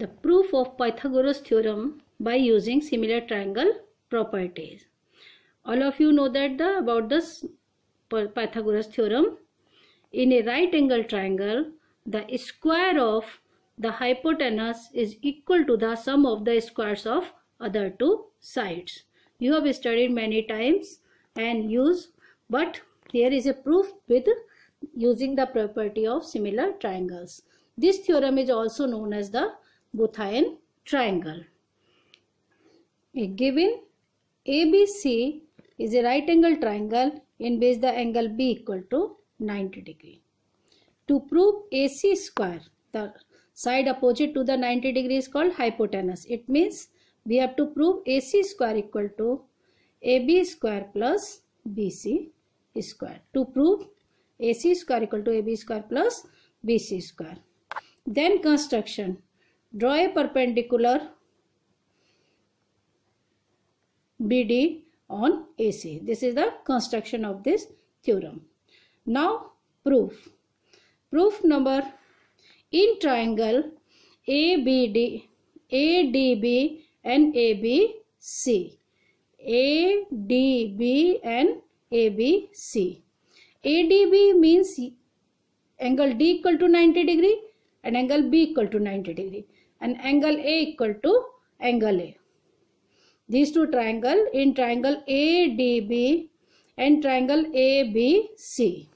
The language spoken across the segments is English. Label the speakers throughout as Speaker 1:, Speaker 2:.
Speaker 1: the proof of Pythagoras theorem by using similar triangle properties. All of you know that the about this Pythagoras theorem. In a right angle triangle, the square of the hypotenuse is equal to the sum of the squares of other two sides. You have studied many times and use but here is a proof with using the property of similar triangles. This theorem is also known as the Bothian triangle. A given ABC is a right angle triangle in which the angle B equal to 90 degree. To prove AC square, the side opposite to the 90 degree is called hypotenuse. It means we have to prove AC square equal to AB square plus BC square. To prove AC square equal to AB square plus BC square. Then construction. draw a perpendicular BD on AC. This is the construction of this theorem. Now proof. Proof number in triangle ABD, ADB and ABC. ADB and ABC. ADB means angle D equal to 90 degree and angle B equal to 90 degree and angle A equal to angle A. These two triangle in triangle ADB and triangle ABC.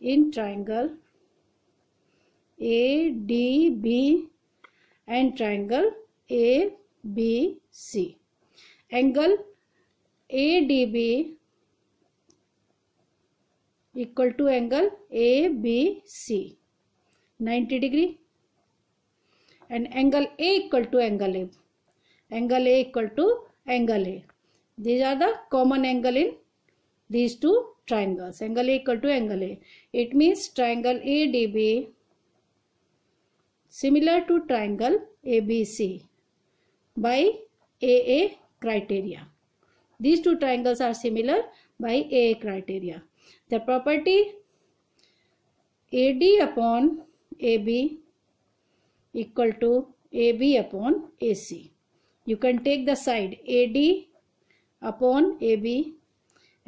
Speaker 1: In triangle ADB and triangle ABC. Angle ADB equal to angle ABC. 90 degree and angle A equal to angle A. Angle A equal to angle A. These are the common angle in these two triangles. Angle A equal to angle A. It means triangle ADB similar to triangle ABC by AA criteria. These two triangles are similar by AA criteria. The property AD upon A B equal to A B upon A C you can take the side A D upon A B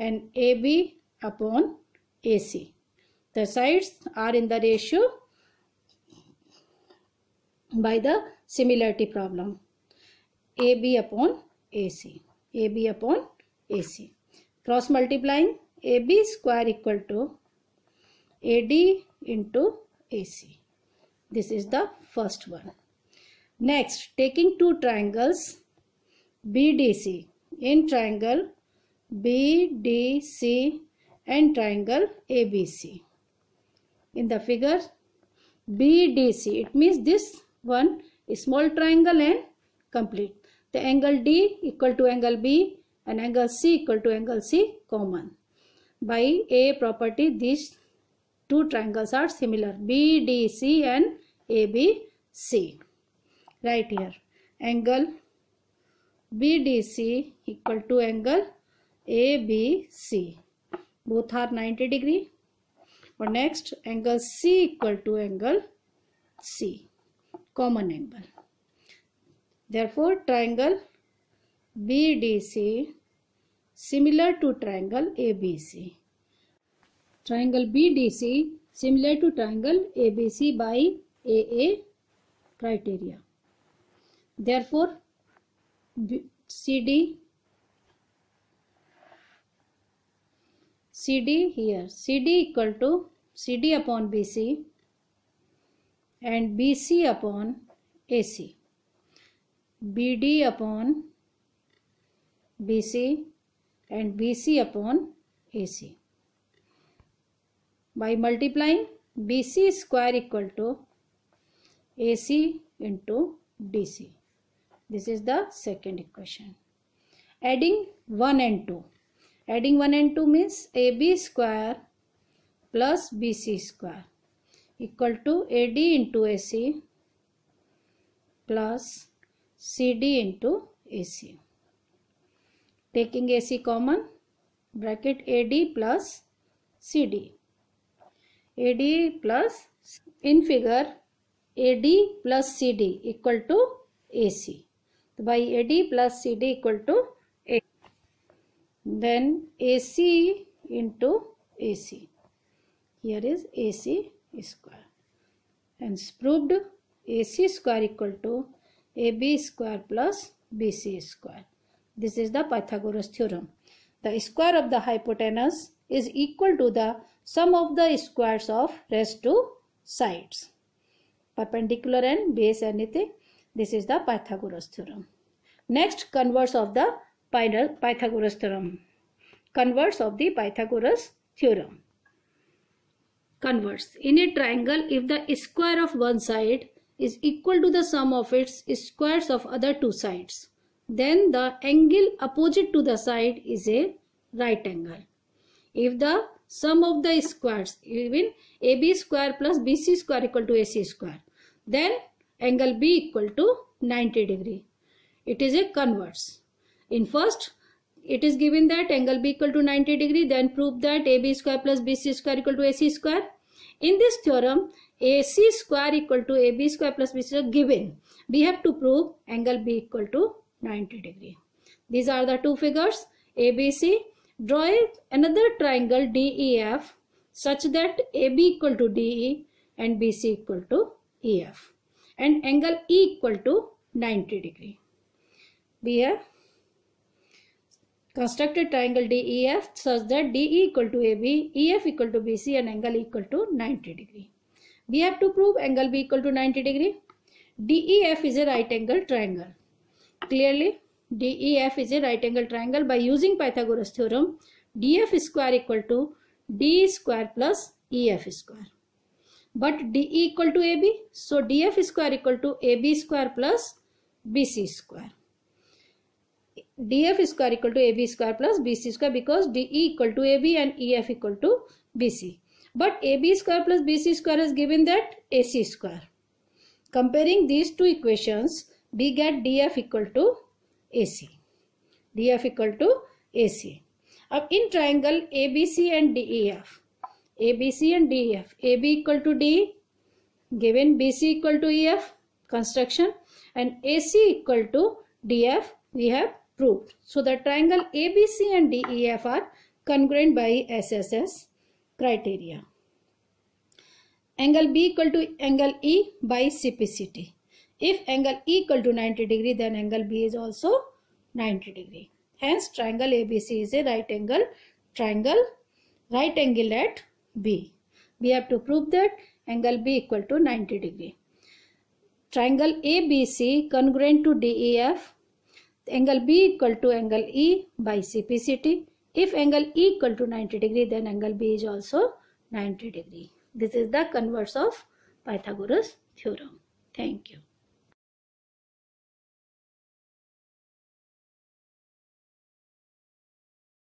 Speaker 1: and A B upon A C the sides are in the ratio by the similarity problem A B upon A C A B upon A C cross multiplying A B square equal to A D into A C This is the first one. Next, taking two triangles BDC in triangle BDC and triangle ABC. In the figure BDC, it means this one small triangle and complete. The angle D equal to angle B and angle C equal to angle C common. By A property, these two triangles are similar BDC and ABC. Right here angle BDC equal to angle ABC. Both are 90 degree. But next angle C equal to angle C. Common angle. Therefore triangle BDC similar to triangle ABC. triangle BDC similar to triangle ABC by AA criteria. Therefore, CD CD here CD equal to CD upon BC and BC upon AC BD upon BC and BC upon AC. by multiplying BC square equal to AC into DC. This is the second equation. Adding 1 and 2. Adding 1 and 2 means AB square plus BC square equal to AD into AC plus CD into AC. Taking AC common bracket AD plus CD. AD plus in figure AD plus CD equal to AC. By AD plus CD equal to A. Then AC into AC. Here is AC square. Hence proved AC square equal to AB square plus BC square. This is the Pythagoras theorem. The square of the hypotenuse is equal to the sum of the squares of rest two sides. Perpendicular and base anything. This is the Pythagoras theorem. Next, converse of the Pythagoras theorem. Converse of the Pythagoras theorem. Converse. In a triangle, if the square of one side is equal to the sum of its squares of other two sides, then the angle opposite to the side is a right angle. If the sum of the squares even AB square plus BC square equal to AC square. Then angle B equal to 90 degree. It is a converse. In first, it is given that angle B equal to 90 degree. Then prove that AB square plus BC square equal to AC square. In this theorem, AC square equal to AB square plus BC square given. We have to prove angle B equal to 90 degree. These are the two figures ABC Draw another triangle DEF such that AB equal to DE and BC equal to EF and angle E equal to 90 degree. We have constructed triangle DEF such that DE equal to AB, EF equal to BC and angle equal to 90 degree. We have to prove angle B equal to 90 degree. DEF is a right angle triangle. Clearly, DEF is a right angle triangle by using Pythagoras theorem DF square equal to D square plus EF square. But DE equal to AB so DF square equal to AB square plus BC square. DF square equal to AB square plus BC square because DE equal to AB and EF equal to BC. But AB square plus BC square is given that AC square. Comparing these two equations we get DF equal to A AC DF equal to AC अब in triangle A B C and DF A B C and DF A B equal to D given B C equal to E F construction and A C equal to D F we have prove so the triangle A B C and D F are congruent by S S S criteria angle B equal to angle E by C P C T If angle equal to 90 degree, then angle B is also 90 degree. Hence, triangle ABC is a right angle triangle, right angle at B. We have to prove that angle B equal to 90 degree. Triangle ABC congruent to DEF, angle B equal to angle E by CPCT. If angle E equal to 90 degree, then angle B is also 90 degree. This is the converse of Pythagoras theorem. Thank you.